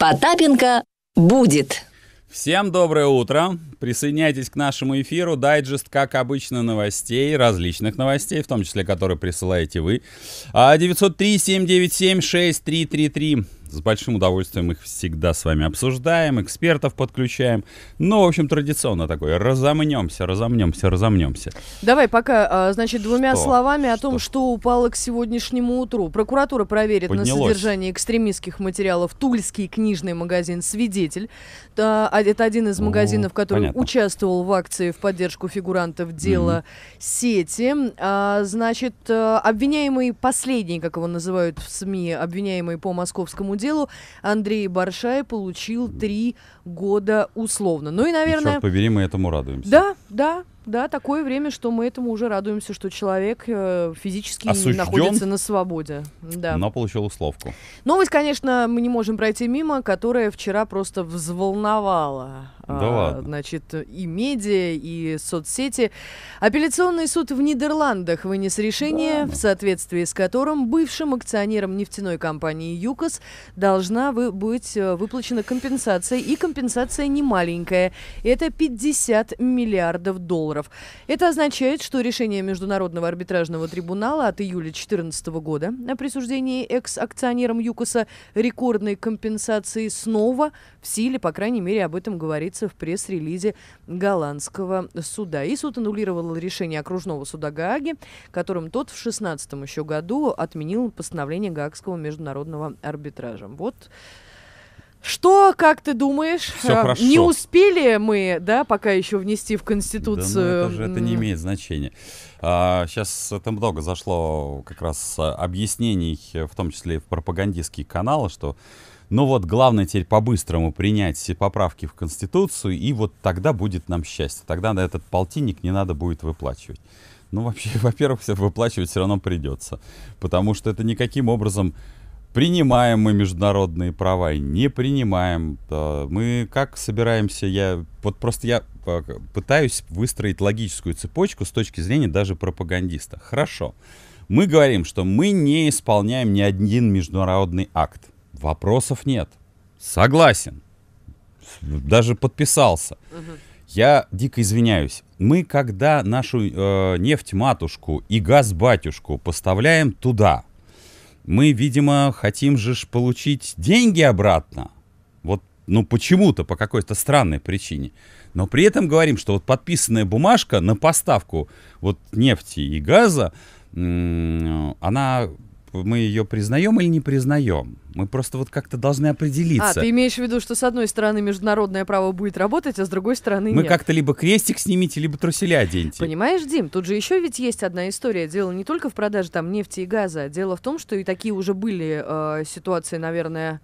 Потапенко будет. Всем доброе утро. Присоединяйтесь к нашему эфиру. Дайджест, как обычно, новостей, различных новостей, в том числе, которые присылаете вы. 903-797-6333. А, с большим удовольствием их всегда с вами обсуждаем, экспертов подключаем. Ну, в общем, традиционно такое. Разомнемся, разомнемся, разомнемся. Давай пока, а, значит, двумя что? словами о том, что? что упало к сегодняшнему утру. Прокуратура проверит Поднялось. на содержание экстремистских материалов тульский книжный магазин «Свидетель». А, это один из магазинов, который Понятно. участвовал в акции в поддержку фигурантов дела mm-hmm. сети. А, значит, э, обвиняемый последний, как его называют в СМИ, обвиняемый по московскому делу Андрей Баршай получил три года условно. Ну и, наверное... И, черт побери, мы этому радуемся. Да, да, да, такое время, что мы этому уже радуемся, что человек э, физически Осужден, находится на свободе. Да. Но получил условку. Новость, конечно, мы не можем пройти мимо, которая вчера просто взволновала. А, да а, ладно. Значит, и медиа, и соцсети. Апелляционный суд в Нидерландах вынес решение, да. в соответствии с которым бывшим акционерам нефтяной компании ЮКОС должна вы быть э, выплачена компенсация. И компенсация немаленькая. Это 50 миллиардов долларов долларов. Это означает, что решение Международного арбитражного трибунала от июля 2014 года о присуждении экс-акционерам ЮКОСа рекордной компенсации снова в силе, по крайней мере, об этом говорится в пресс-релизе голландского суда. И суд аннулировал решение окружного суда Гааги, которым тот в 2016 еще году отменил постановление Гаагского международного арбитража. Вот что, как ты думаешь, Всё э, хорошо. не успели мы, да, пока еще внести в Конституцию? Да, ну, это, же, это не имеет значения. А, сейчас это много зашло как раз а, объяснений, в том числе и в пропагандистские каналы, что ну вот главное теперь по-быстрому принять все поправки в Конституцию, и вот тогда будет нам счастье. Тогда на этот полтинник не надо будет выплачивать. Ну, вообще, во-первых, все выплачивать все равно придется, потому что это никаким образом принимаем мы международные права, не принимаем. Мы как собираемся, я вот просто я э, пытаюсь выстроить логическую цепочку с точки зрения даже пропагандиста. Хорошо. Мы говорим, что мы не исполняем ни один международный акт. Вопросов нет. Согласен. Даже подписался. Я дико извиняюсь. Мы, когда нашу э, нефть-матушку и газ-батюшку поставляем туда, мы, видимо, хотим же ж получить деньги обратно. Вот, ну почему-то, по какой-то странной причине. Но при этом говорим, что вот подписанная бумажка на поставку вот нефти и газа, она мы ее признаем или не признаем. Мы просто вот как-то должны а, определиться. А, ты имеешь в виду, что с одной стороны международное право будет работать, а с другой стороны Мы нет. как-то либо крестик снимите, либо труселя оденьте. Понимаешь, Дим, тут же еще ведь есть одна история. Дело не только в продаже там нефти и газа. Дело в том, что и такие уже были э, ситуации, наверное,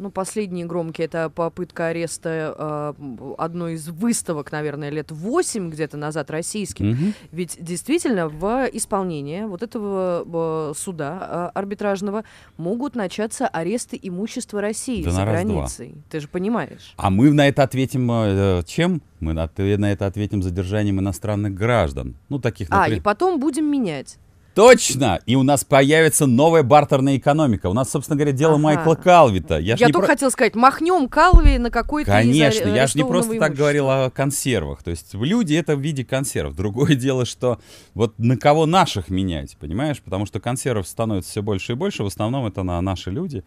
ну, последние громкие это попытка ареста э, одной из выставок, наверное, лет 8 где-то назад российских. Mm-hmm. Ведь действительно в исполнении вот этого э, суда э, арбитражного могут начаться аресты имущества России да за границей. Два. Ты же понимаешь. А мы на это ответим э, чем? Мы на это ответим задержанием иностранных граждан. Ну, таких, например... А, и потом будем менять. Точно! И у нас появится новая бартерная экономика. У нас, собственно говоря, дело ага. Майкла Калвита. Я, я только про... хотел сказать, махнем Калви на какой-то Конечно, я же не просто так говорил о консервах. То есть люди это в виде консервов. Другое дело, что вот на кого наших менять, понимаешь? Потому что консервов становится все больше и больше. В основном это на наши люди.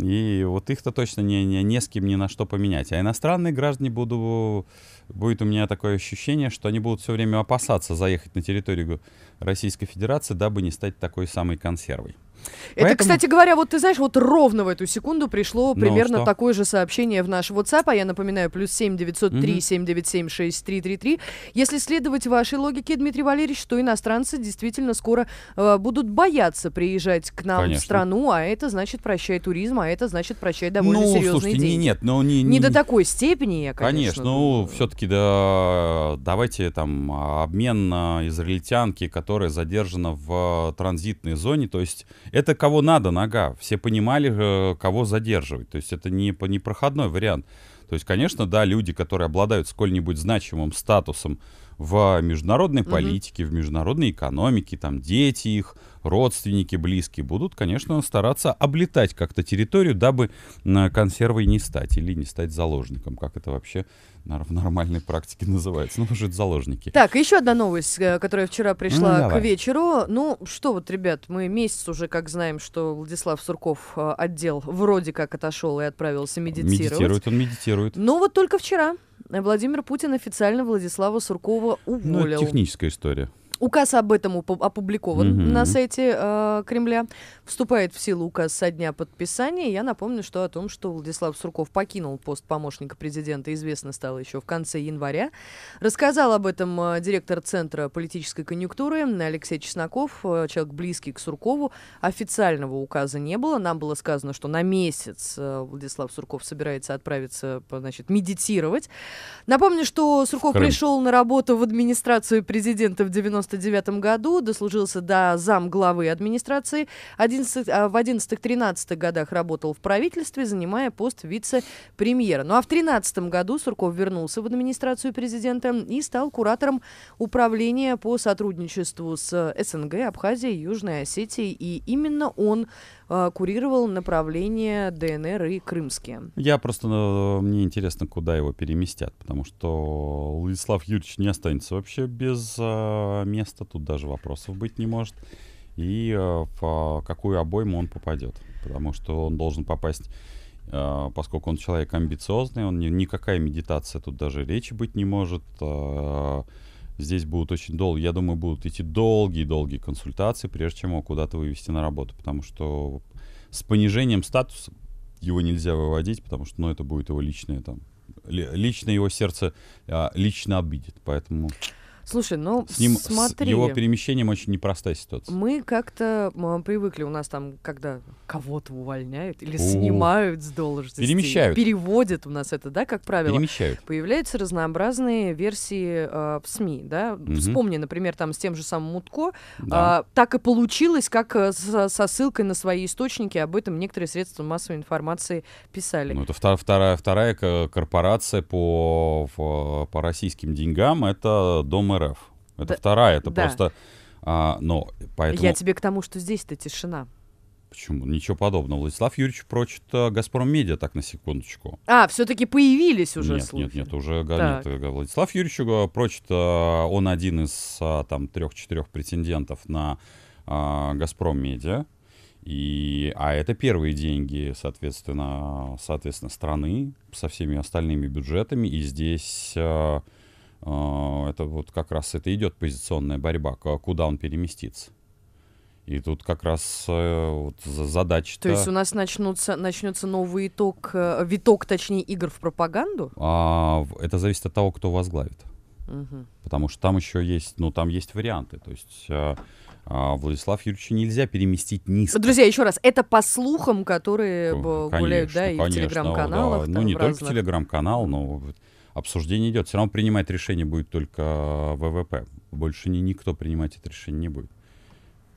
И вот их-то точно не, не, не с кем ни на что поменять. А иностранные граждане буду, будет у меня такое ощущение, что они будут все время опасаться заехать на территорию Российской Федерации, дабы не стать такой самой консервой. Это, Поэтому... кстати говоря, вот ты знаешь, вот ровно в эту секунду пришло ну, примерно ну, такое же сообщение в наш WhatsApp, а я напоминаю, плюс 7 903 mm-hmm. 797 6333. Если следовать вашей логике, Дмитрий Валерьевич, то иностранцы действительно скоро э, будут бояться приезжать к нам Конечно. в страну, а это значит прощай туризм, а это значит прощай довольно ну, серьезные слушайте, деньги. Не, нет, но не, не, не до такой степени, я, конечно. Конечно, ну, все-таки да, давайте там а, обмен а, израильтянки, которая задержана в а, транзитной зоне, то есть это кого надо нога. Все понимали, э, кого задерживать. То есть это не, не проходной вариант. То есть, конечно, да, люди, которые обладают сколь-нибудь значимым статусом в международной mm-hmm. политике, в международной экономике, там дети их, родственники, близкие будут, конечно, стараться облетать как-то территорию, дабы консервой не стать или не стать заложником, как это вообще в нормальной практике называется. Ну, уже это заложники. Так, еще одна новость, э, которая вчера пришла ну, к вечеру. Ну, что вот, ребят, мы месяц уже как знаем, что Владислав Сурков э, отдел вроде как отошел и отправился медитировать. Медитирует, он медитирует. Ну вот только вчера Владимир Путин официально Владислава Суркова ну, уволил. Ну, техническая история. Указ об этом опубликован угу. на сайте э, Кремля. Вступает в силу указ со дня подписания. Я напомню, что о том, что Владислав Сурков покинул пост помощника президента, известно стало еще в конце января. Рассказал об этом э, директор Центра политической конъюнктуры Алексей Чесноков, э, человек близкий к Суркову. Официального указа не было. Нам было сказано, что на месяц э, Владислав Сурков собирается отправиться, значит, медитировать. Напомню, что Сурков пришел на работу в администрацию президента в 90 99 году, дослужился до зам главы администрации. 11, а, в 11-13 годах работал в правительстве, занимая пост вице-премьера. Ну а в 13 году Сурков вернулся в администрацию президента и стал куратором управления по сотрудничеству с СНГ, Абхазией, Южной Осетией. И именно он а, курировал направление ДНР и Крымские. Я просто, э, мне интересно, куда его переместят, потому что Владислав Юрьевич не останется вообще без а, места место, тут даже вопросов быть не может, и э, в а, какую обойму он попадет. Потому что он должен попасть, э, поскольку он человек амбициозный, он никакая медитация тут даже речи быть не может. Э, здесь будут очень долго, я думаю, будут идти долгие-долгие консультации, прежде чем его куда-то вывести на работу, потому что с понижением статуса его нельзя выводить, потому что, ну, это будет его личное там, лично его сердце а, лично обидит, поэтому. Слушай, ну с ним, смотри. С его перемещением очень непростая ситуация. Мы как-то привыкли, у нас там, когда кого-то увольняют или О, снимают с должности. Перемещают. Переводят у нас это, да, как правило. Перемещают. Появляются разнообразные версии э, в СМИ, да. Угу. Вспомни, например, там с тем же самым Мутко. Да. Э, так и получилось, как э, со, со ссылкой на свои источники об этом некоторые средства массовой информации писали. Ну, это втор вторая, вторая корпорация по, по, по российским деньгам, это Дом РФ. Это да, вторая, это да. просто... А, но поэтому... Я тебе к тому, что здесь-то тишина. Почему? Ничего подобного. Владислав Юрьевич прочит э, «Газпром Медиа», так, на секундочку. А, все-таки появились уже нет, слухи. Нет, нет, уже так. нет. Э, Владислав Юрьевич э, прочит, он один из там трех-четырех претендентов на «Газпром Медиа». И, а это первые деньги, соответственно, соответственно, страны со всеми остальными бюджетами. И здесь а, это вот как раз это идет позиционная борьба, куда он переместится. И тут как раз э, вот задача. -то... есть у нас начнутся, начнется новый итог, э, виток, точнее, игр в пропаганду? А, это зависит от того, кто возглавит. Угу. Потому что там еще есть, ну, там есть варианты. То есть а, а, Владислав Юрьевича нельзя переместить низко. Друзья, еще раз, это по слухам, которые конечно, гуляют, да, и конечно, ну, в телеграм-каналах. Да. Ну, не только телеграм-канал, но обсуждение идет. Все равно принимать решение будет только ВВП. Больше ни, никто принимать это решение не будет.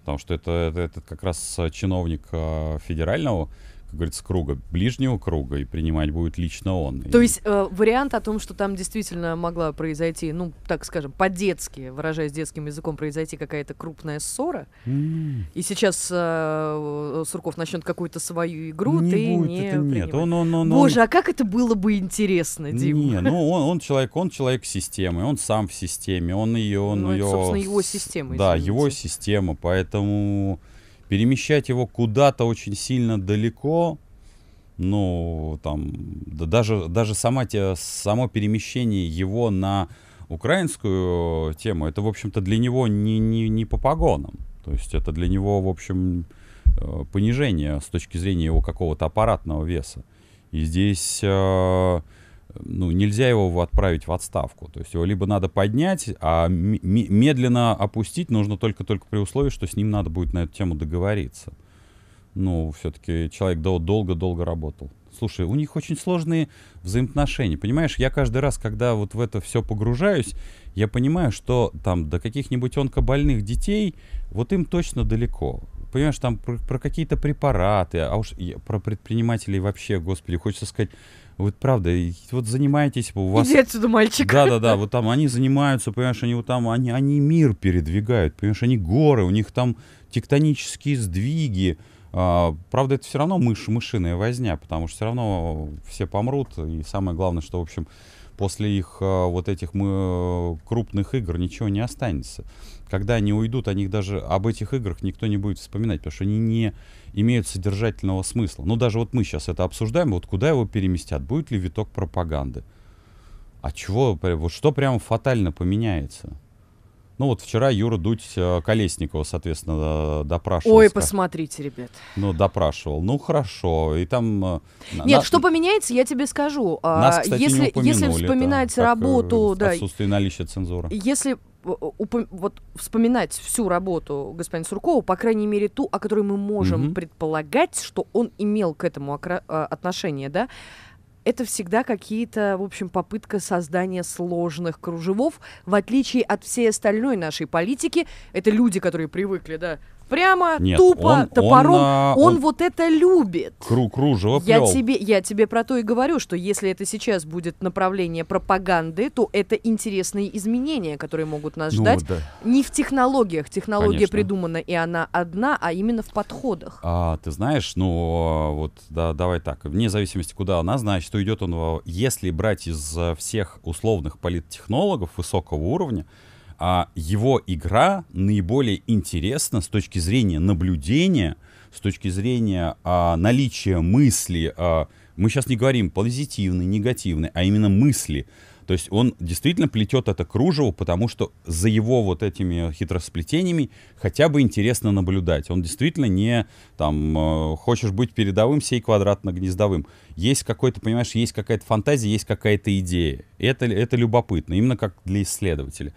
Потому что это, это, это как раз э, чиновник э, федерального говорится, круга, ближнего круга, и принимать будет лично он. То и... есть э, вариант о том, что там действительно могла произойти, ну, так скажем, по-детски, выражаясь детским языком, произойти какая-то крупная ссора, mm. и сейчас э, э, Сурков начнет какую-то свою игру, не ты будет, не это нет. Он, он, он, Боже, он... а как это было бы интересно, Дима? Не, ну, он, он человек, он человек системы, он сам в системе, он ее... Он ну, ее... это, собственно, его система. Да, его система, поэтому перемещать его куда-то очень сильно далеко, ну, там, да даже, даже сама, те, само перемещение его на украинскую тему, это, в общем-то, для него не, не, не по погонам. То есть это для него, в общем, э, понижение с точки зрения его какого-то аппаратного веса. И здесь э, ну, нельзя его отправить в отставку. То есть его либо надо поднять, а медленно опустить нужно только-только при условии, что с ним надо будет на эту тему договориться. Ну, все-таки человек долго-долго работал. Слушай, у них очень сложные взаимоотношения. Понимаешь, я каждый раз, когда вот в это все погружаюсь, я понимаю, что там до каких-нибудь онкобольных детей, вот им точно далеко. Понимаешь, там про, про какие-то препараты, а уж про предпринимателей вообще, господи, хочется сказать, вот правда, вот занимаетесь у вас... Иди отсюда, мальчик. Да-да-да, вот там они занимаются, понимаешь, они вот там, они, они мир передвигают, понимаешь, они горы, у них там тектонические сдвиги. А, правда, это все равно мыш, мышиная возня, потому что все равно все помрут, и самое главное, что, в общем, после их а, вот этих мы, э, крупных игр ничего не останется. Когда они уйдут, о них даже, об этих играх никто не будет вспоминать, потому что они не имеют содержательного смысла. Ну, даже вот мы сейчас это обсуждаем, вот куда его переместят, будет ли виток пропаганды. А чего, вот что прямо фатально поменяется? Ну вот вчера Юра Дудь э, Колесникова, соответственно, э, допрашивал. Ой, посмотрите, ребят. Ну, допрашивал. Ну, хорошо. И там... Э, Нет, на... что поменяется, я тебе скажу. А, Нас, кстати, если, не если вспоминать это, работу... да, отсутствие наличия цензуры. Если Э, э, уп- вот вспоминать всю работу господина Суркова, по крайней мере ту, о которой мы можем mm-hmm. предполагать, что он имел к этому окра- э, отношение, да, это всегда какие-то, в общем, попытка создания сложных кружевов, в отличие от всей остальной нашей политики. Это люди, которые привыкли, да, прямо Нет, тупо он, топором. Он, а, он, он, вот это любит. Кру кружево я тебе, я тебе про то и говорю, что если это сейчас будет направление пропаганды, то это интересные изменения, которые могут нас ну, ждать. Да. Не в технологиях. Технология Конечно. придумана, и она одна, а именно в подходах. А, ты знаешь, ну вот да, давай так. Вне зависимости, куда она значит, уйдет он, э, если брать из э, всех условных политтехнологов высокого уровня, а его игра наиболее интересна с точки зрения наблюдения, с точки зрения а, наличия мысли. А, мы сейчас не говорим позитивный, негативный, а именно мысли. То есть он действительно плетет это кружево, потому что за его вот этими хитросплетениями хотя бы интересно наблюдать. Он действительно не там э, хочешь быть передовым, сей квадратно-гнездовым. Есть какой-то, понимаешь, есть какая-то фантазия, есть какая-то идея. Это, это любопытно, именно как для исследователя.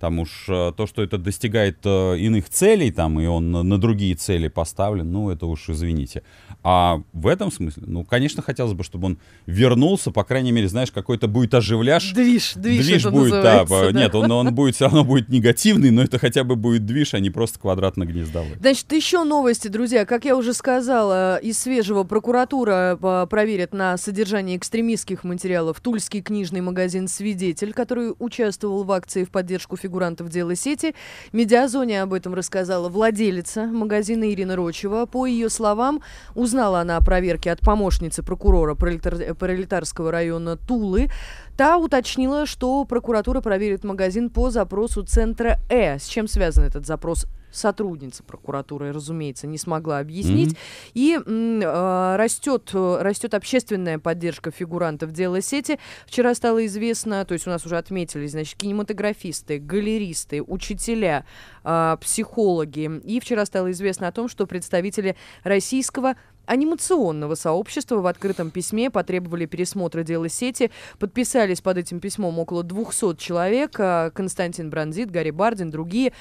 Там уж э, то, что это достигает э, иных целей, там, и он на другие цели поставлен, ну, это уж извините. А в этом смысле, ну, конечно, хотелось бы, чтобы он вернулся, по крайней мере, знаешь, какой-то будет оживляш, Движ, движ, движ это будет, да, да. Нет, он, он будет все равно будет негативный, но это хотя бы будет движ, а не просто квадратно-гнездовой. Значит, еще новости, друзья. Как я уже сказала, э, из свежего прокуратура проверит на содержание экстремистских материалов тульский книжный магазин «Свидетель», который участвовал в акции в поддержку фигуры фигурантов дела сети. Медиазоне об этом рассказала владелица магазина Ирина Рочева. По ее словам, узнала она о проверке от помощницы прокурора пролетарского района Тулы. Та уточнила, что прокуратура проверит магазин по запросу Центра Э. С чем связан этот запрос сотрудница прокуратуры, разумеется, не смогла объяснить. Mm-hmm. И э, растет, растет общественная поддержка фигурантов дела сети. Вчера стало известно, то есть у нас уже отметили, значит, кинематографисты, галеристы, учителя, э, психологи. И вчера стало известно о том, что представители российского анимационного сообщества в открытом письме потребовали пересмотра дела сети. Подписались под этим письмом около 200 человек. А, Константин Бранзит, Гарри Бардин, другие.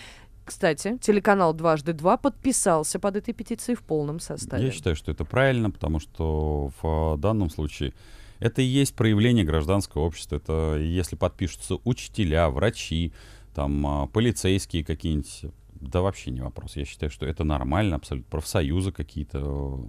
Кстати, телеканал «Дважды два» подписался под этой петицией в полном составе. Я считаю, что это правильно, потому что в а, данном случае это и есть проявление гражданского общества. Это если подпишутся учителя, врачи, там, а, полицейские какие-нибудь. Да вообще не вопрос. Я считаю, что это нормально абсолютно. Профсоюзы какие-то.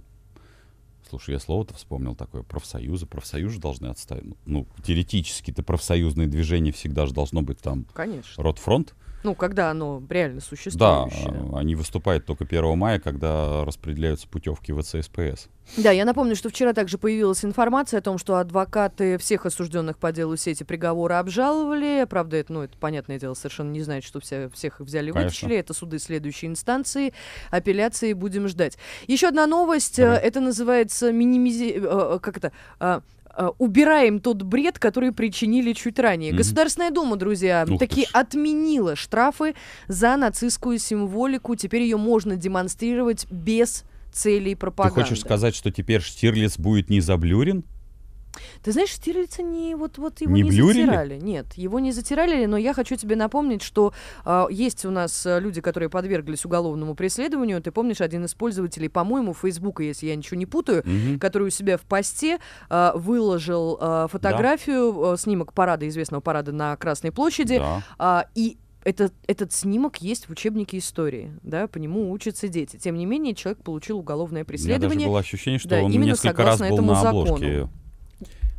Слушай, я слово-то вспомнил такое. Профсоюзы. Профсоюзы должны отставить. Ну, теоретически-то профсоюзные движения всегда же должно быть там. Конечно. Ротфронт. Ну, когда оно реально существующее. Да, они выступают только 1 мая, когда распределяются путевки в ЦСПС. Да, я напомню, что вчера также появилась информация о том, что адвокаты всех осужденных по делу сети приговоры обжаловали. Правда, это, ну, это понятное дело, совершенно не знает, что все, всех взяли и вытащили. Это суды следующей инстанции. Апелляции будем ждать. Еще одна новость. Давай. Э, это называется минимизи... Э, э, как это? А, Э, убираем тот бред, который причинили чуть ранее. Mm-hmm. Государственная дума, друзья, Ух таки отменила штрафы за нацистскую символику. Теперь ее можно демонстрировать без целей пропаганды. Ты хочешь сказать, что теперь Штирлиц будет не заблюрен? Ты знаешь, Штирлица не вот вот его не, не затирали. Нет, его не затирали, но я хочу тебе напомнить, что э, есть у нас э, люди, которые подверглись уголовному преследованию. Ты помнишь, один из пользователей, по-моему, Фейсбука, если я ничего не путаю, угу. который у себя в посте э, выложил э, фотографию, да. э, снимок парада, известного парада на Красной площади. Да. Э, и этот, этот снимок есть в учебнике истории, да, по нему учатся дети. Тем не менее, человек получил уголовное преследование. У меня даже было ощущение, что да, он несколько раз был на обложке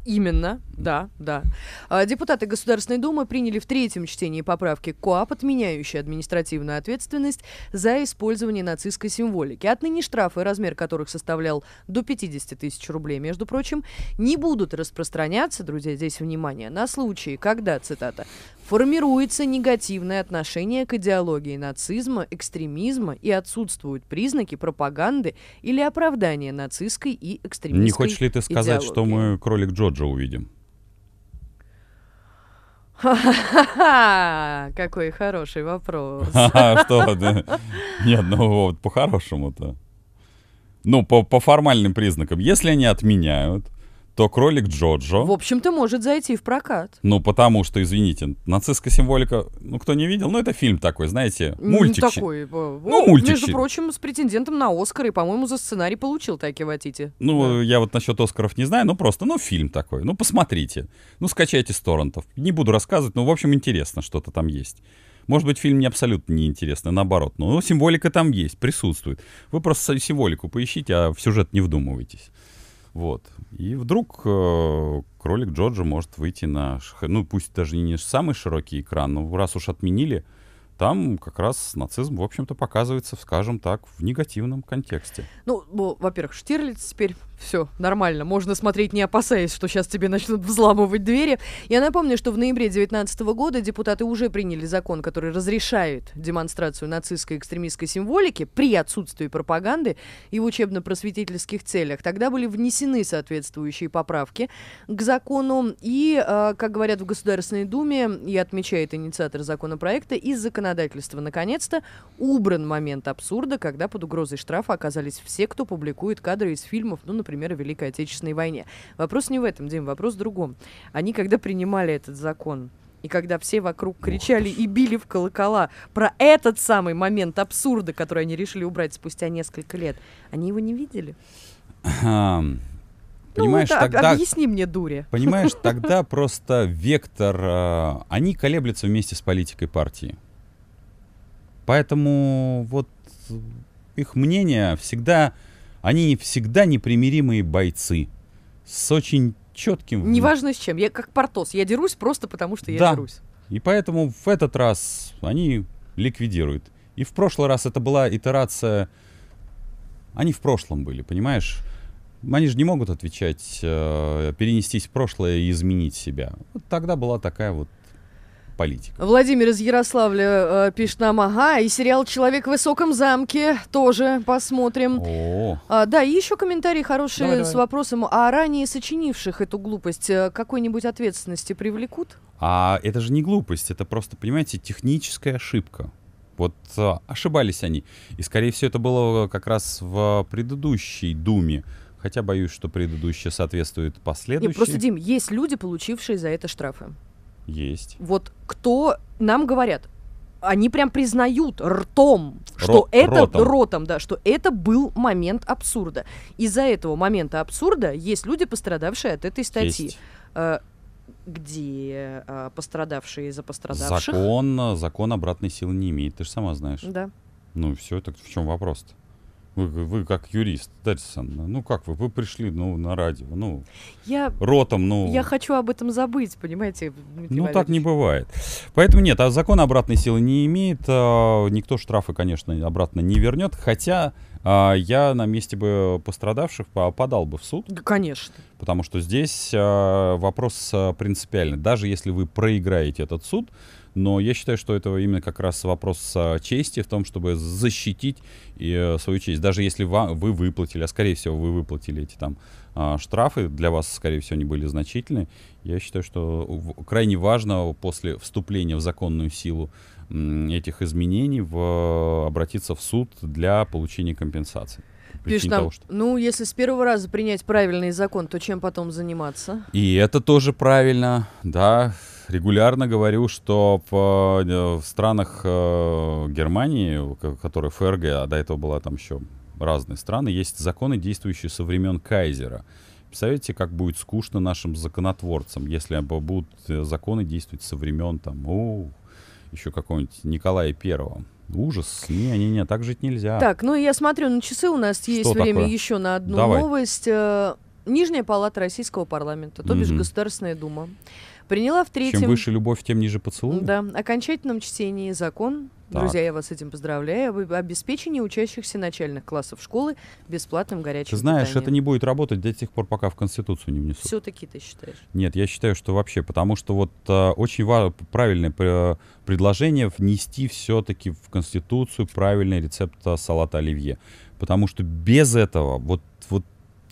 Именно, да, да. А, депутаты Государственной Думы приняли в третьем чтении поправки к КОАП, отменяющие административную ответственность за использование нацистской символики. Отныне штрафы, размер которых составлял до 50 тысяч рублей, между прочим, не будут распространяться, друзья, здесь внимание, на случаи, когда, цитата, формируется негативное отношение к идеологии нацизма, экстремизма и отсутствуют признаки пропаганды или оправдания нацистской и экстремистской Не хочешь ли ты сказать, идеологии? что мы кролик Джо? Джоджо увидим. Какой хороший вопрос. А что? Нет, ну вот по-хорошему-то. Ну, по, по формальным признакам. Если они отменяют, то кролик Джоджо... В общем-то, может зайти в прокат. Ну, потому что, извините, нацистская символика, ну, кто не видел, ну, это фильм такой, знаете, мультик. Такой, ну, мультик. Э, ну, между прочим, с претендентом на Оскар, и, по-моему, за сценарий получил такие ватите. Ну, да. я вот насчет Оскаров не знаю, но ну, просто, ну, фильм такой, ну, посмотрите, ну, скачайте с торрентов. Не буду рассказывать, но, в общем, интересно, что-то там есть. Может быть, фильм не абсолютно неинтересный, наоборот. Но символика там есть, присутствует. Вы просто символику поищите, а в сюжет не вдумывайтесь. Вот. И вдруг э, кролик Джорджа может выйти на, ну пусть даже не самый широкий экран, но раз уж отменили, там как раз нацизм, в общем-то, показывается, скажем так, в негативном контексте. Ну, ну во-первых, Штирлиц теперь все, нормально, можно смотреть не опасаясь, что сейчас тебе начнут взламывать двери. Я напомню, что в ноябре 2019 года депутаты уже приняли закон, который разрешает демонстрацию нацистской экстремистской символики при отсутствии пропаганды и в учебно-просветительских целях. Тогда были внесены соответствующие поправки к закону и, э, как говорят в Государственной Думе, и отмечает инициатор законопроекта, из законодательства наконец-то убран момент абсурда, когда под угрозой штрафа оказались все, кто публикует кадры из фильмов, ну, например, например о Великой Отечественной войне. Вопрос не в этом, Дим, вопрос в другом. Они, когда принимали этот закон, и когда все вокруг кричали и били в колокола про этот самый момент абсурда, который они решили убрать спустя несколько лет, они его не видели? Хм. Ну, понимаешь, ну, это, тогда... Объясни мне, дури. Понимаешь, тогда просто вектор... Э, они колеблются вместе с политикой партии. Поэтому вот их мнение всегда они всегда непримиримые бойцы с очень четким... Неважно с чем. Я как Портос. Я дерусь просто потому, что я да. дерусь. И поэтому в этот раз они ликвидируют. И в прошлый раз это была итерация... Они в прошлом были, понимаешь? Они же не могут отвечать, э, перенестись в прошлое и изменить себя. Вот тогда была такая вот политиков. Владимир из Ярославля э, пишет нам, ага, и сериал «Человек в высоком замке» тоже посмотрим. О. А, да, и еще комментарий хороший давай, с давай. вопросом, а ранее сочинивших эту глупость э, какой-нибудь ответственности привлекут? А это же не глупость, это просто, понимаете, техническая ошибка. Вот а, ошибались они. И, скорее всего, это было э, как раз в предыдущей Думе. Хотя боюсь, что предыдущее соответствует последующей. Нет, просто, Дим, есть люди, получившие за это штрафы. Есть. Вот кто нам говорят, они прям признают ртом, что Ро- это ротом. ротом, да, что это был момент абсурда. Из-за этого момента абсурда есть люди, пострадавшие от этой статьи. Есть. Э, где э, пострадавшие за пострадавших? Закон, закон обратной силы не имеет, ты же сама знаешь. Да. Ну все, так в чем вопрос-то? Вы, вы как юрист, Датисон, ну как вы, вы пришли ну, на радио, ну, я, ротом, ну... Я хочу об этом забыть, понимаете, Дмитрий Ну Валерьевич. так не бывает. Поэтому нет, а закон обратной силы не имеет, а, никто штрафы, конечно, обратно не вернет, хотя а, я на месте бы пострадавших подал бы в суд. Да, конечно. Потому что здесь а, вопрос а, принципиальный. Даже если вы проиграете этот суд, но я считаю, что это именно как раз вопрос э, чести в том, чтобы защитить э, свою честь. Даже если вы выплатили, а скорее всего вы выплатили эти там а, штрафы, для вас, скорее всего, они были значительны. Я считаю, что крайне важно после вступления в законную силу этих изменений в, обратиться в суд для получения компенсации. Пишет нам, того, что... ну, если с первого раза принять правильный закон, то чем потом заниматься? И это тоже правильно, да регулярно говорю, что в, э, в странах э, Германии, которые ФРГ, а до этого была там еще разные страны, есть законы, действующие со времен Кайзера. Представляете, как будет скучно нашим законотворцам, если будут э, законы действовать со времен там, о, еще какого-нибудь Николая Первого. Ужас. Не-не-не, так жить нельзя. Так, ну я смотрю на часы, у нас Что есть такое? время еще на одну Давай. новость. Нижняя палата Российского парламента, то бишь mm-hmm. Государственная Дума, Приняла в третьем... Чем выше любовь, тем ниже поцелуй. Да. Окончательном чтении закон. Так. Друзья, я вас с этим поздравляю. Об обеспечении учащихся начальных классов школы бесплатным горячим Ты Знаешь, питанием. это не будет работать до тех пор, пока в Конституцию не внесут. Все-таки ты считаешь? Нет, я считаю, что вообще, потому что вот э, очень важно, правильное предложение внести все-таки в Конституцию правильный рецепт э, салата оливье. Потому что без этого, вот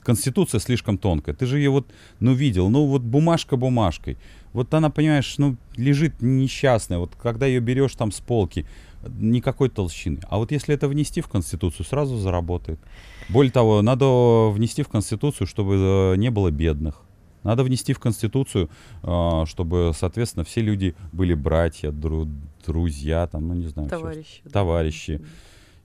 конституция слишком тонкая. Ты же ее вот, ну, видел, ну, вот бумажка бумажкой. Вот она, понимаешь, ну, лежит несчастная. Вот когда ее берешь там с полки, никакой толщины. А вот если это внести в Конституцию, сразу заработает. Более того, надо внести в Конституцию, чтобы э, не было бедных. Надо внести в Конституцию, э, чтобы, соответственно, все люди были братья, дру друзья, там, ну не знаю, товарищи. Все, Товарищи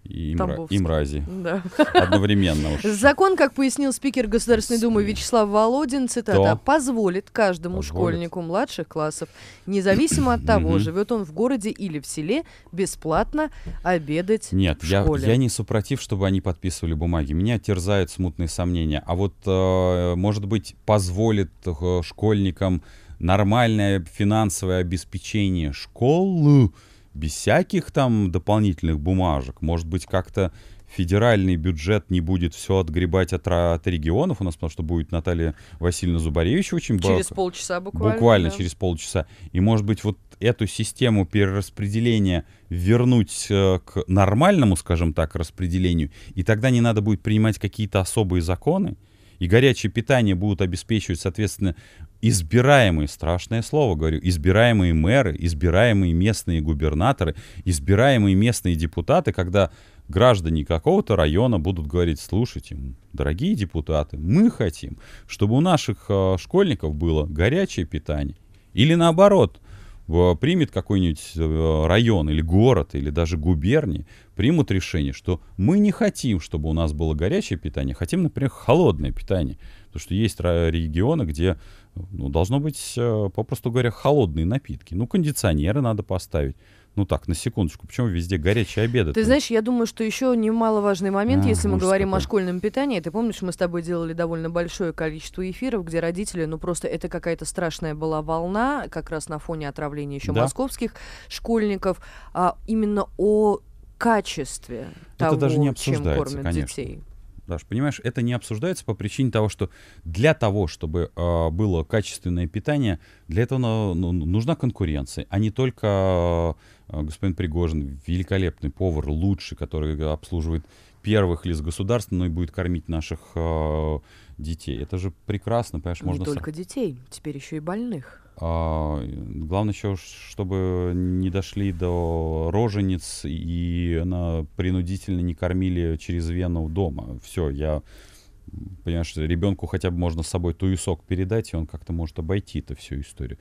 и, мра- и мрази. Да. Одновременно уж. Закон, как пояснил спикер Государственной Думы Вячеслав Володин, цитата, да. позволит каждому позволит. школьнику младших классов, независимо от того, живет он в городе или в селе, бесплатно обедать Нет, в школе. Я, я не супротив, чтобы они подписывали бумаги. Меня терзают смутные сомнения. А вот, э, может быть, позволит э, школьникам нормальное финансовое обеспечение школы без всяких там дополнительных бумажек. Может быть, как-то федеральный бюджет не будет все отгребать от, от регионов у нас, потому что будет Наталья Васильевна Зубаревич очень Через бак... полчаса буквально. Буквально да. через полчаса. И, может быть, вот эту систему перераспределения вернуть э, к нормальному, скажем так, распределению, и тогда не надо будет принимать какие-то особые законы, и горячее питание будут обеспечивать, соответственно, избираемые, страшное слово говорю, избираемые мэры, избираемые местные губернаторы, избираемые местные депутаты, когда граждане какого-то района будут говорить, слушайте, дорогие депутаты, мы хотим, чтобы у наших э, школьников было горячее питание. Или наоборот, э, примет какой-нибудь э, район или город, или даже губернии, примут решение, что мы не хотим, чтобы у нас было горячее питание, хотим, например, холодное питание. Потому что есть регионы, где ну, должно быть, э, попросту говоря, холодные напитки. Ну, кондиционеры надо поставить. Ну так, на секундочку, почему везде горячие обеды? Ты знаешь, я думаю, что еще немаловажный момент, а, если мы говорим такой. о школьном питании. Ты помнишь, мы с тобой делали довольно большое количество эфиров, где родители, ну просто это какая-то страшная была волна, как раз на фоне отравления еще да. московских школьников, а, именно о качестве это того, даже не чем кормят конечно. детей. Даже понимаешь, это не обсуждается по причине того, что для того, чтобы э, было качественное питание, для этого ну, нужна конкуренция, а не только э, господин Пригожин, великолепный повар, лучший, который обслуживает первых лиц государства, но и будет кормить наших э, детей. Это же прекрасно, понимаешь, можно... Не только детей, теперь еще и больных. А, главное еще, чтобы не дошли до рожениц и на, принудительно не кормили через вену дома. Все, я понимаю, что ребенку хотя бы можно с собой туесок передать, и он как-то может обойти эту всю историю.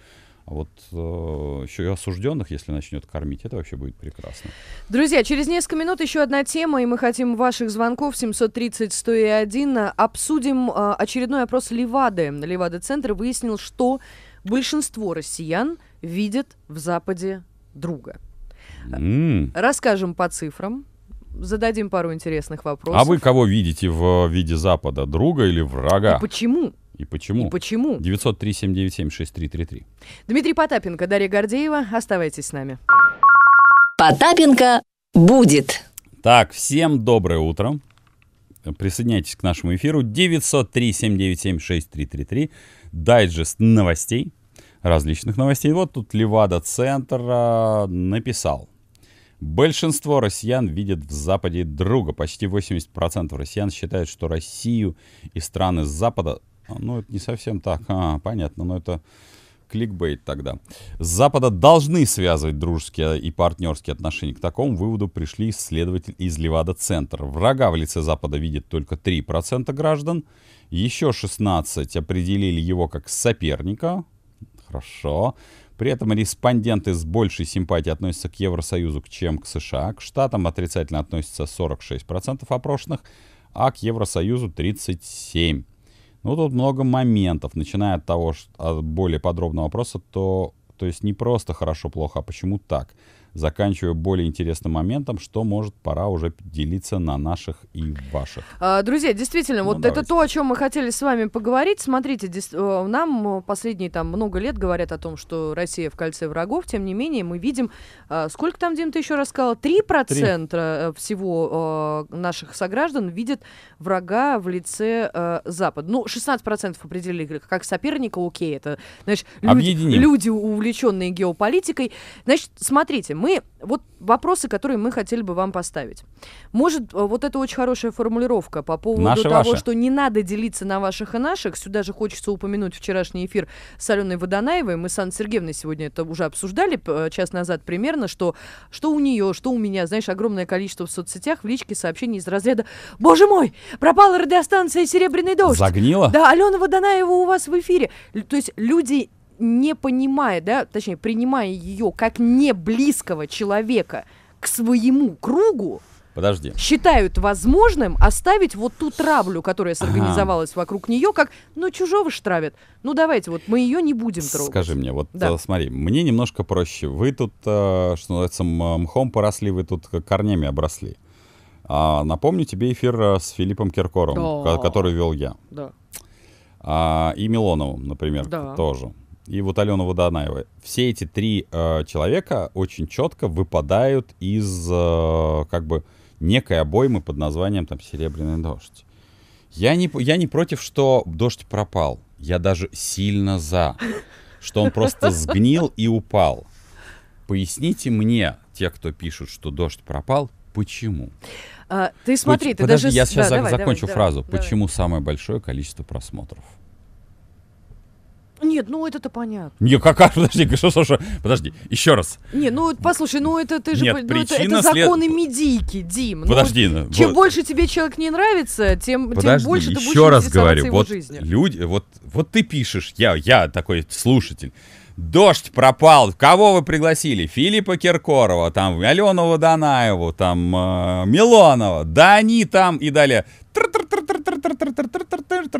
А вот э, еще и осужденных, если начнет кормить, это вообще будет прекрасно. Друзья, через несколько минут еще одна тема, и мы хотим ваших звонков 730-101. Обсудим э, очередной опрос Левады. Левада-центр выяснил, что большинство россиян видят в Западе друга. Mm. Расскажем по цифрам, зададим пару интересных вопросов. А вы кого видите в виде Запада, друга или врага? И почему? И почему? И почему? 903-797-6333. Дмитрий Потапенко, Дарья Гордеева. Оставайтесь с нами. Потапенко будет. Так, всем доброе утро присоединяйтесь к нашему эфиру. 903-797-6333. Дайджест новостей, различных новостей. Вот тут Левада Центр написал. Большинство россиян видят в Западе друга. Почти 80% россиян считают, что Россию и страны Запада... Ну, это не совсем так. А, понятно, но это кликбейт тогда. С Запада должны связывать дружеские и партнерские отношения. К такому выводу пришли исследователи из Левада-центр. Врага в лице Запада видит только 3% граждан. Еще 16 определили его как соперника. Хорошо. При этом респонденты с большей симпатией относятся к Евросоюзу, чем к США. К Штатам отрицательно относятся 46% опрошенных, а к Евросоюзу 37%. Ну, тут много моментов, начиная от того, что, от более подробного вопроса, то, то есть не просто хорошо-плохо, а почему так? заканчивая более интересным моментом, что может пора уже делиться на наших и ваших. А, друзья, действительно, ну, вот давайте. это то, о чем мы хотели с вами поговорить. Смотрите, э, нам э, последние там много лет говорят о том, что Россия в кольце врагов. Тем не менее, мы видим, а, сколько там, Дим, ты еще раз сказал, 3%, 3. Э, всего наших сограждан видят врага в лице Запада. Ну, 16% определили как соперника, окей, это, значит, люди, люди увлеченные геополитикой. Значит, смотрите, мы вот вопросы, которые мы хотели бы вам поставить. Может, э, вот это очень хорошая формулировка по поводу Наши, того, ваши. что не надо делиться на ваших и наших. Сюда же хочется упомянуть вчерашний эфир с Аленой Водонаевой. Мы с Анной Сергеевной сегодня это уже обсуждали э, час назад примерно, что, что у нее, что у меня, знаешь, огромное количество в соцсетях, в личке сообщений из разряда «Боже мой, пропала радиостанция «Серебряный дождь». Загнила? Да, Алена Водонаева у вас в эфире. То есть люди не понимая, да, точнее, принимая ее как не близкого человека к своему кругу, Подожди. считают возможным оставить вот ту травлю, которая сорганизовалась ага. вокруг нее, как, ну, чужого ж травят. Ну, давайте, вот мы ее не будем трогать. Скажи мне, вот да. Э, смотри, мне немножко проще. Вы тут, э, что называется, э, мхом поросли, вы тут корнями обросли. А, напомню тебе эфир с Филиппом Киркором, да. который вел я. Да. А, и Милоновым, например, да. тоже и вот Алена Водонаева. Все эти три э, человека очень четко выпадают из э, как бы некой обоймы под названием там «Серебряный дождь». Я не, я не против, что дождь пропал. Я даже сильно за, что он просто сгнил и упал. Поясните мне, те, кто пишут, что дождь пропал, почему? А, ты смотри, Поч- ты Подожди, даже... я сейчас да, за- давай, закончу давай, фразу. Давай, почему давай. самое большое количество просмотров? Нет, ну это-то понятно. Не, какая, подожди, что, что, что, подожди, еще раз. Не, ну послушай, ну это ты же, Нет, ну, это, это законы след... медики, Дим. Ну, подожди, ну, вот, чем вот. больше тебе человек не нравится, тем, подожди, тем больше ты будешь еще раз говорю, вот жизнью. люди, вот, вот ты пишешь, я, я такой слушатель. Дождь пропал. Кого вы пригласили? Филиппа Киркорова, там Алену Водонаеву, там э, Милонова. Да они там и далее.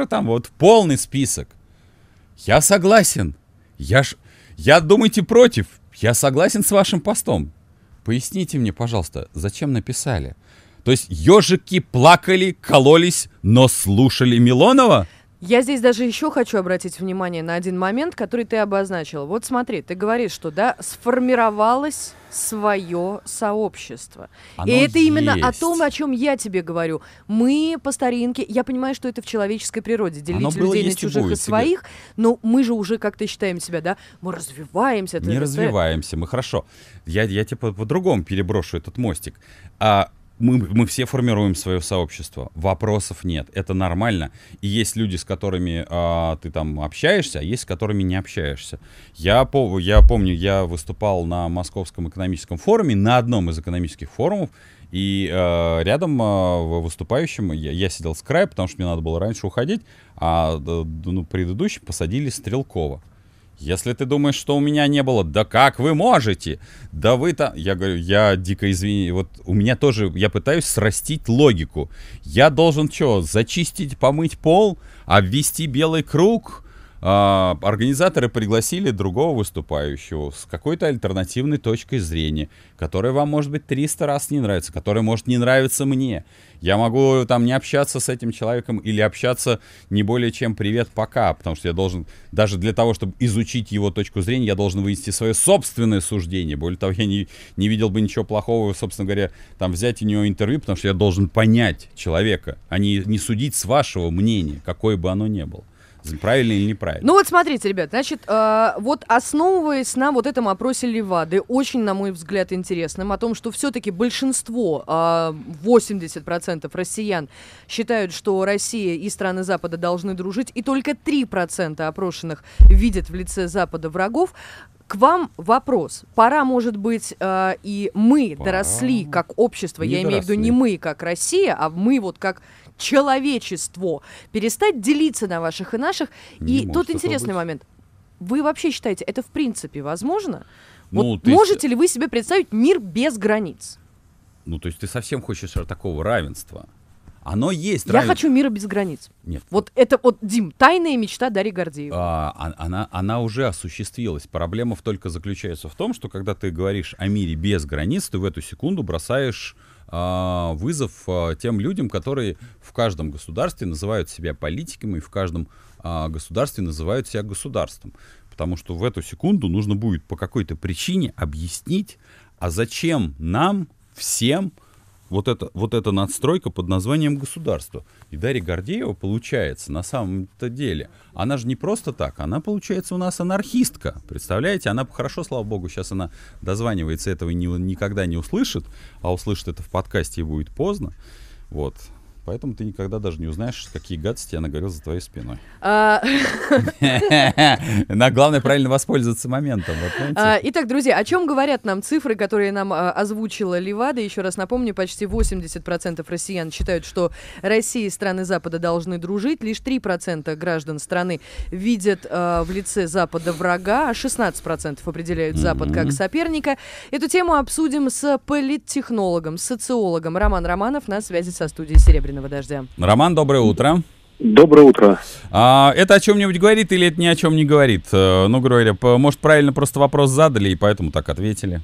Там вот полный список. Я согласен. Я ж... Я, думайте, против. Я согласен с вашим постом. Поясните мне, пожалуйста, зачем написали? То есть ежики плакали, кололись, но слушали Милонова? Я здесь даже еще хочу обратить внимание на один момент, который ты обозначил. Вот смотри, ты говоришь, что да, сформировалось свое сообщество. Оно и это есть. именно о том, о чем я тебе говорю. Мы по старинке, я понимаю, что это в человеческой природе, делить Оно людей было, на чужих и, своих, тебе. но мы же уже как-то считаем себя, да, мы развиваемся. Не развиваемся, мы хорошо. Я, я типа по-другому переброшу этот мостик. А мы, мы все формируем свое сообщество, вопросов нет, это нормально. И есть люди, с которыми а, ты там общаешься, а есть с которыми не общаешься. Я, по, я помню, я выступал на Московском экономическом форуме, на одном из экономических форумов, и э, рядом э, а, выступающим я, я сидел с края, потому что мне надо было раньше уходить, а ну, предыдущий посадили Стрелкова. Если ты думаешь, что у меня не было, да как вы можете? Да вы-то... Я говорю, я дико извини, вот у меня тоже... Я пытаюсь срастить логику. Я должен что, зачистить, помыть пол, обвести белый круг, а, организаторы пригласили другого выступающего с какой-то альтернативной точкой зрения, которая вам, может быть, 300 раз не нравится, которая может не нравиться мне. Я могу там не общаться с этим человеком или общаться не более чем «привет, пока», потому что я должен, даже для того, чтобы изучить его точку зрения, я должен вынести свое собственное суждение. Более того, я не, не видел бы ничего плохого, собственно говоря, там взять у него интервью, потому что я должен понять человека, а не, не судить с вашего мнения, какое бы оно ни было. Правильно или неправильно? Ну вот смотрите, ребят, значит, э, вот основываясь на вот этом опросе Левады, очень, на мой взгляд, интересным, о том, что все-таки большинство, э, а, 80% россиян считают, что Россия и страны Запада должны дружить, и только 3% опрошенных видят в лице Запада врагов, к вам вопрос. Пора, может быть, э, и мы Пора. доросли как общество, не я доросли. имею в виду не мы как Россия, а мы вот как Человечество перестать делиться на ваших и наших. Не и тут интересный быть. момент. Вы вообще считаете, это в принципе возможно? Ну, вот ты... Можете э, ли вы себе представить мир без границ? Ну, то есть ты совсем хочешь такого равенства. Оно есть. Я равен... хочу мира без границ. Нет. Вот это вот, Дим, тайная мечта Дарьи Гордеевой. А, а она, она уже осуществилась. Проблема только заключается в том, что когда ты говоришь о мире без границ, ты в эту секунду бросаешь а, вызов а, тем людям, которые в каждом государстве называют себя политиками и в каждом а, государстве называют себя государством. Потому что в эту секунду нужно будет по какой-то причине объяснить, а зачем нам всем вот, это, вот эта надстройка под названием государство. И Дарья Гордеева получается на самом-то деле, она же не просто так, она получается у нас анархистка. Представляете, она хорошо, слава богу, сейчас она дозванивается, этого не, никогда не услышит, а услышит это в подкасте и будет поздно. Вот. Поэтому ты никогда даже не узнаешь, какие гадости я наговорил за твоей спиной. А, на главное правильно воспользоваться моментом. А, итак, друзья, о чем говорят нам цифры, которые нам а, озвучила Левада? Еще раз напомню, почти 80% россиян считают, что Россия и страны Запада должны дружить. Лишь 3% граждан страны видят в лице Запада врага, а 16% определяют Запад как соперника. Эту тему обсудим с политтехнологом, социологом Роман Романов на связи со студией Серебряный серебряного дождя. Роман, доброе утро. Доброе утро. А, это о чем-нибудь говорит или это ни о чем не говорит? Э, ну, говоря, может, правильно просто вопрос задали и поэтому так ответили?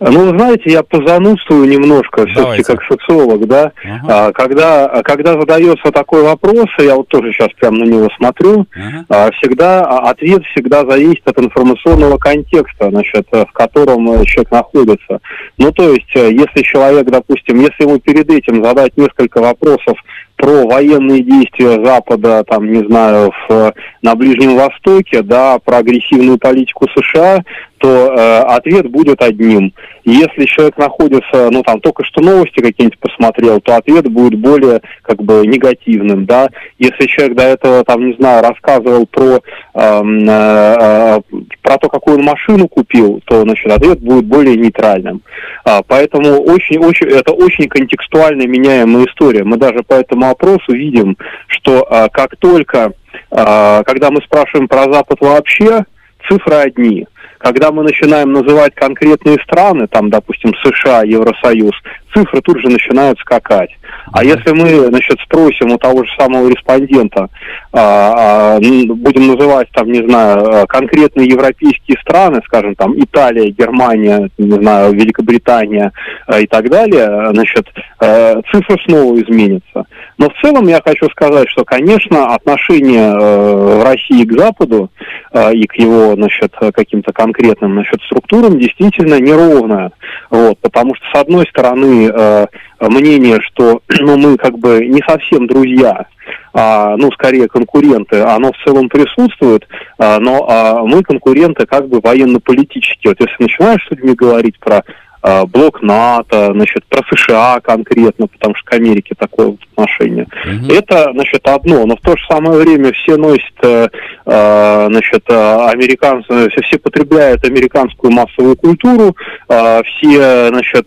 Ну, вы знаете, я позанудствую немножко, все-таки как социолог, да. Ага. А, когда, а, когда задается такой вопрос, я вот тоже сейчас прямо на него смотрю, ага. А, всегда ответ всегда зависит от информационного контекста, значит, э, в котором э, человек находится. Ну, то есть, э, если человек, допустим, если ему перед этим задать несколько вопросов про военные действия Запада, там, не знаю, в, на Ближнем Востоке, да, про агрессивную политику США, то э, ответ будет одним. Если человек находится, ну там только что новости какие-нибудь посмотрел, то ответ будет более как бы негативным, да. Если человек до этого там не знаю рассказывал про эм, э, э, про то, какую он машину купил, то значит ответ будет более нейтральным. А, поэтому очень очень это очень контекстуально меняемая история. Мы даже по этому опросу видим, что э, как только э, когда мы спрашиваем про Запад вообще, цифры одни. Когда мы начинаем называть конкретные страны, там, допустим, США, Евросоюз, цифры тут же начинают скакать. А если мы, значит, спросим у того же самого респондента, а, а, будем называть там, не знаю, э, конкретные европейские страны, скажем, там Италия, Германия, не знаю, Великобритания а, и так далее, значит, а, цифры снова изменятся. Но в целом я хочу сказать, что, конечно, отношение а, России к Западу а, и к его, значит, каким-то конкретным, значит, структурам действительно неровное. Вот, потому что, с одной стороны, э, мнение, что ну, мы как бы не совсем друзья, а, ну, скорее конкуренты, оно в целом присутствует, а, но а, мы конкуренты как бы военно-политические. Вот если начинаешь с людьми говорить про а, блок НАТО, значит, про США конкретно, потому что к Америке такое отношение. Mm-hmm. Это, значит, одно, но в то же самое время все носят э, а, значит, а, американцы, все, все потребляют американскую массовую культуру, а, все, значит,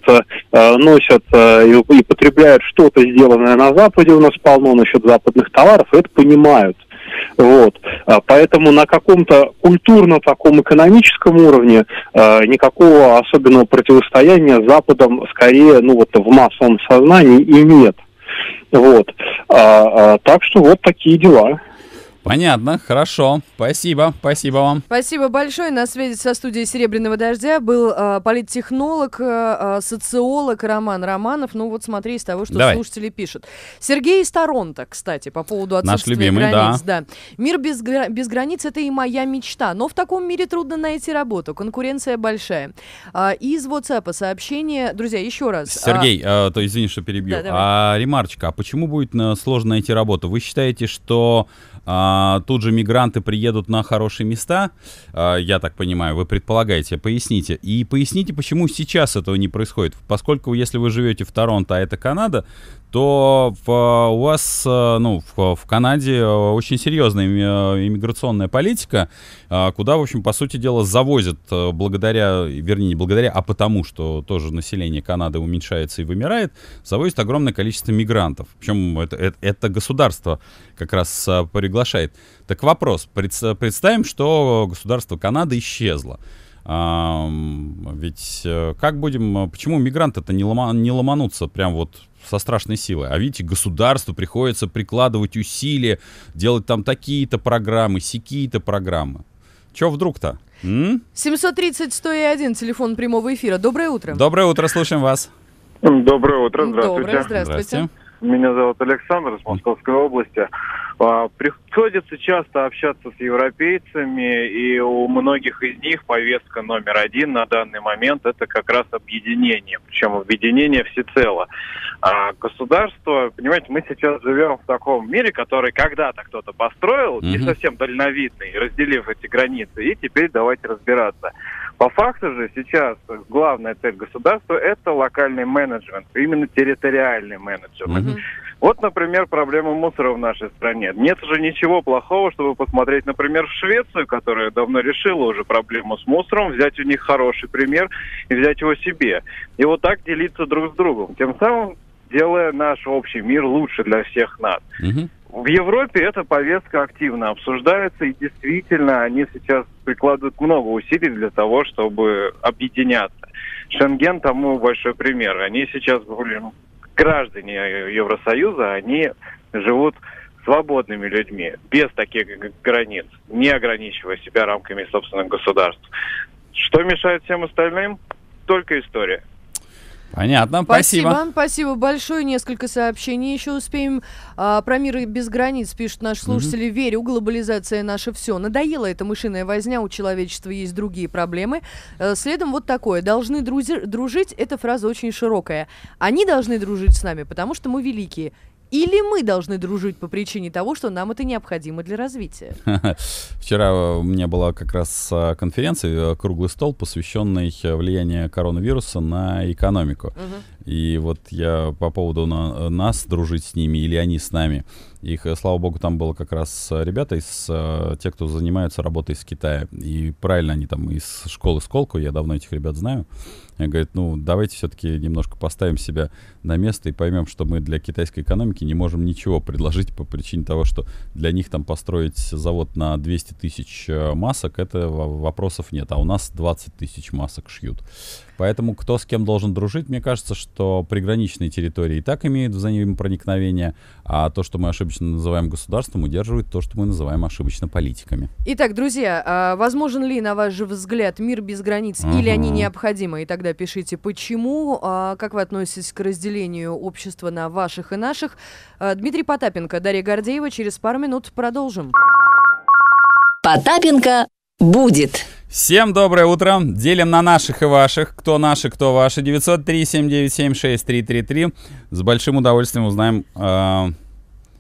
носят и, потребляют что-то сделанное на Западе, у нас полно, насчет западных товаров, это понимают. Вот. Поэтому на каком-то культурно таком экономическом уровне э, никакого особенного противостояния с Западом скорее ну, вот, в массовом сознании и нет. Вот. А, а, так что вот такие дела. Понятно, хорошо. Спасибо, спасибо вам. Спасибо большое. На связи со студией «Серебряного дождя» был э, политтехнолог, э, э, социолог Роман Романов. Ну вот смотри из того, что Давай. слушатели пишут. Сергей из Торонто, кстати, по поводу отсутствия Наш любимый, границ. Да. да. Мир без, гра- без границ — это и моя мечта. Но в таком мире трудно найти работу. Конкуренция большая. Э, из WhatsApp сообщение... Друзья, еще раз. А Сергей, а... э, то извини, что перебью. Да, давай. а ремарочка, а почему будет э, сложно найти работу? Вы считаете, что а, тут же мигранты приедут на хорошие места, а, я так понимаю, вы предполагаете, поясните. И поясните, почему сейчас этого не происходит. Поскольку если вы живете в Торонто, а это Канада, то в, э, у вас э, ну, в, в Канаде э, очень серьезная иммиграционная политика, а, куда, в общем, по сути дела, завозят благодаря, вернее, не благодаря, а потому, что тоже население Канады уменьшается и вымирает, завозят огромное количество мигрантов. Причем это, это, это государство как раз приглашает. Так вопрос, представим, что государство Канады исчезло. А, ведь э, как будем, э, почему мигрант это не, лома, не ломанутся прям вот со страшной силой? А видите, государству приходится прикладывать усилия, делать там такие-то программы, сякие-то программы. Че вдруг-то? 730-101, телефон прямого эфира. Доброе утро. Доброе утро, слушаем вас. Доброе утро, здравствуйте. Доброе, здравствуйте. здравствуйте. Меня зовут Александр из Московской области. А, приходится часто общаться с европейцами, и у многих из них повестка номер один на данный момент – это как раз объединение, причем объединение всецело. А государство, понимаете, мы сейчас живем в таком мире, который когда-то кто-то построил, не совсем дальновидный, разделив эти границы, и теперь давайте разбираться. По факту же сейчас главная цель государства – это локальный менеджмент, именно территориальный менеджмент. Вот, например, проблема мусора в нашей стране. Нет же ничего плохого, чтобы посмотреть, например, в Швецию, которая давно решила уже проблему с мусором, взять у них хороший пример и взять его себе. И вот так делиться друг с другом, тем самым делая наш общий мир лучше для всех нас. В Европе эта повестка активно обсуждается, и действительно они сейчас прикладывают много усилий для того, чтобы объединяться. Шенген тому большой пример. Они сейчас блин, граждане Евросоюза, они живут свободными людьми, без таких границ, не ограничивая себя рамками собственных государств. Что мешает всем остальным? Только история. Понятно, спасибо. Спасибо, спасибо большое. Несколько сообщений еще успеем. А, про мир без границ пишут наши слушатели. Угу. Верю, глобализация наше все. Надоела эта мышиная возня, у человечества есть другие проблемы. А, следом вот такое. Должны друзи- дружить, эта фраза очень широкая. Они должны дружить с нами, потому что мы великие. Или мы должны дружить по причине того, что нам это необходимо для развития? Вчера у меня была как раз а, конференция, э, круглый стол, посвященный э, влиянию коронавируса на экономику. И вот я по поводу на, э, нас дружить с ними или они с нами. Их, э, слава богу, там было как раз э, ребята из э, те, кто занимаются работой из Китая. И правильно они там из школы Сколку, я давно этих ребят знаю. Я говорят, ну, давайте все-таки немножко поставим себя на место и поймем, что мы для китайской экономики не можем ничего предложить по причине того, что для них там построить завод на 200 тысяч масок, это вопросов нет. А у нас 20 тысяч масок шьют. Поэтому кто с кем должен дружить, мне кажется, что приграничные территории и так имеют взаимопроникновение, а то, что мы ошибочно называем государством, удерживает то, что мы называем ошибочно политиками. Итак, друзья, а возможен ли, на ваш взгляд, мир без границ угу. или они необходимы? И тогда пишите, почему, а как вы относитесь к разделению общества на ваших и наших. А, Дмитрий Потапенко, Дарья Гордеева, через пару минут продолжим. Потапенко будет. Всем доброе утро. Делим на наших и ваших. Кто наши, кто ваши. 903-797-6333. С большим удовольствием узнаем, а,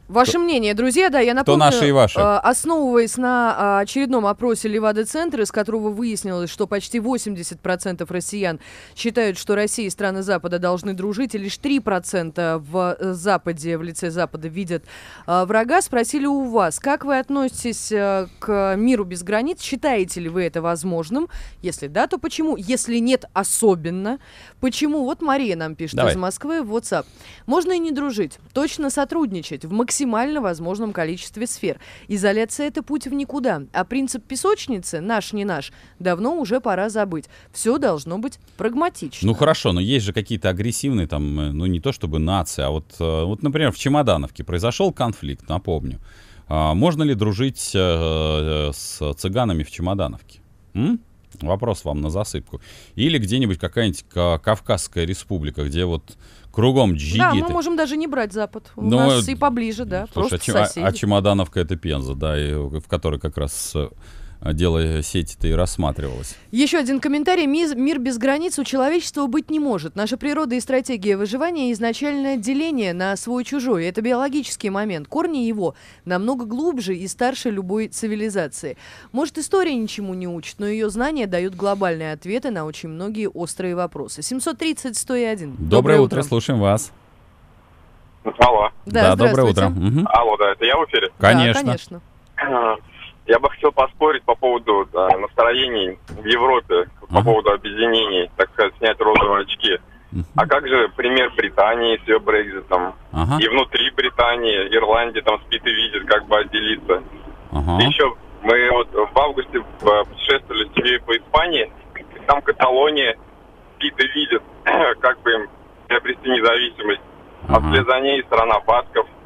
Ваше мнение, друзья, да, я напомню, наши и ваши. Э, основываясь на а, очередном опросе Левада-центра, из которого выяснилось, что почти 80% россиян считают, что Россия и страны Запада должны дружить, и лишь 3% в э, Западе, в лице Запада видят э, врага, спросили у вас, как вы относитесь к миру без границ, считаете ли вы это возможным? Если да, то почему? Если нет, особенно. Почему? Вот Мария нам пишет Давай. из Москвы в WhatsApp. Можно и не дружить, точно сотрудничать в максимально возможном количестве сфер. Изоляция — это путь в никуда. А принцип песочницы «наш, не наш» давно уже пора забыть. Все должно быть прагматично. Ну хорошо, но есть же какие-то агрессивные там, э, ну не то чтобы нации, а вот, э, вот например, в Чемодановке произошел конфликт, напомню. А, можно ли дружить э, с цыганами в Чемодановке? М? Вопрос вам на засыпку. Или где-нибудь какая-нибудь Кавказская республика, где вот кругом джигиты. Да, мы можем даже не брать Запад. У Но, нас и поближе, да. Слушай, а просто а, а, соседи. а Чемодановка это Пенза, да, и, в которой как раз а дело э, сети-то и рассматривалось. Еще один комментарий. Мир без границ у человечества быть не может. Наша природа и стратегия выживания изначально деление на свой-чужой. Это биологический момент. Корни его намного глубже и старше любой цивилизации. Может, история ничему не учит, но ее знания дают глобальные ответы на очень многие острые вопросы. 730-101. Доброе, Доброе утро. утро, слушаем вас. Алло. Да, да доброе утро. Угу. Алло, да, это я в эфире? Конечно. Да, конечно. Э, я бы хотел поспорить по поводу а, настроений в Европе, по uh-huh. поводу объединений, так сказать, снять розовые очки. Uh-huh. А как же пример Британии с ее Брекзитом? Uh-huh. И внутри Британии, Ирландия там спит и видит, как бы отделиться. Uh-huh. И еще мы вот в августе э, путешествовали с семьей по Испании, и там Каталония спит и видит, как бы им приобрести независимость. Uh-huh. А вслед за ней страна Басков –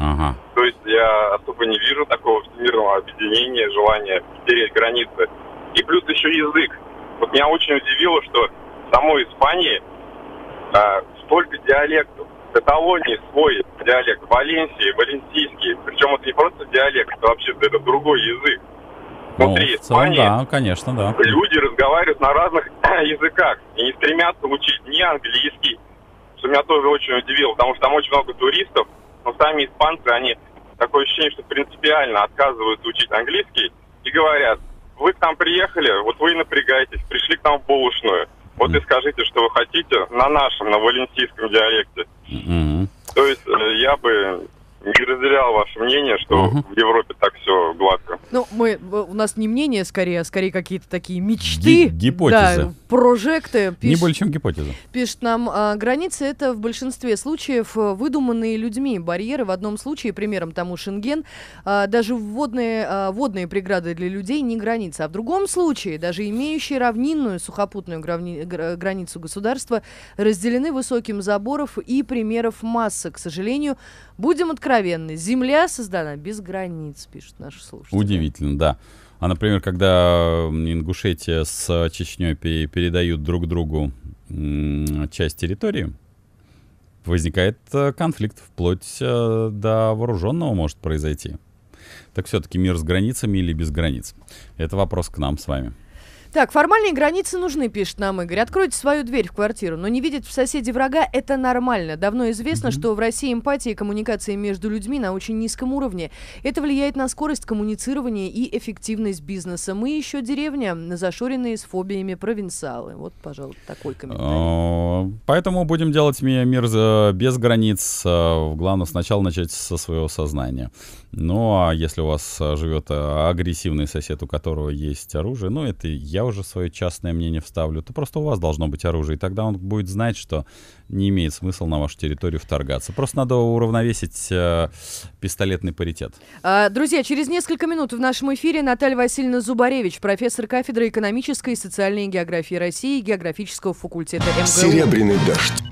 Ага. То есть я особо не вижу такого всемирного объединения, желания стереть границы. И плюс еще язык. Вот меня очень удивило, что в самой Испании а, столько диалектов. В Каталонии свой диалект, в Валенсии валенсийский. Причем это не просто диалект, это вообще это другой язык. Ну, Внутри ну, Испании целом, да, конечно, да. люди разговаривают на разных языках и не стремятся учить ни английский, что меня тоже очень удивило, потому что там очень много туристов, но сами испанцы, они такое ощущение, что принципиально отказываются учить английский и говорят, вы к нам приехали, вот вы и напрягаетесь, пришли к нам в булочную, вот и скажите, что вы хотите на нашем, на валенсийском диалекте. Mm-hmm. То есть э, я бы не разделял ваше мнение, что угу. в Европе так все гладко. Ну, мы, э, у нас не мнение скорее, а скорее какие-то такие мечты. Ги гипотезы. Да, прожекты. Пиш... Не больше, чем гипотеза. Пишет нам, а, границы это в большинстве случаев э, выдуманные людьми барьеры. В одном случае, примером тому Шенген, а, даже водные, а, водные преграды для людей не граница. А в другом случае, даже имеющие равнинную сухопутную грани... границу государства разделены высоким заборов и примеров масса, К сожалению, будем открывать откровенны. Земля создана без границ, пишут наши слушатели. Удивительно, да. А, например, когда Ингушетия с Чечней передают друг другу часть территории, возникает э, конфликт, вплоть э, до вооруженного может произойти. Так все-таки мир с границами или без границ? Это вопрос к нам с вами. Так, формальные границы нужны, пишет нам Игорь. Откройте свою дверь в квартиру, но не видеть в соседе врага – это нормально. Давно известно, mm-hmm. что в России эмпатия и коммуникация между людьми на очень низком уровне. Это влияет на скорость коммуницирования и эффективность бизнеса. Мы еще деревня, зашоренные с фобиями провинциалы. Вот, пожалуй, такой комментарий. А, поэтому будем делать мир без границ. А, главное сначала начать со своего сознания. Ну, а если у вас а, живет агрессивный сосед, у которого есть оружие, ну, это я я уже свое частное мнение вставлю, то просто у вас должно быть оружие, и тогда он будет знать, что не имеет смысла на вашу территорию вторгаться. Просто надо уравновесить э, пистолетный паритет. А, друзья, через несколько минут в нашем эфире Наталья Васильевна Зубаревич, профессор кафедры экономической и социальной географии России и географического факультета МГУ. Серебряный дождь.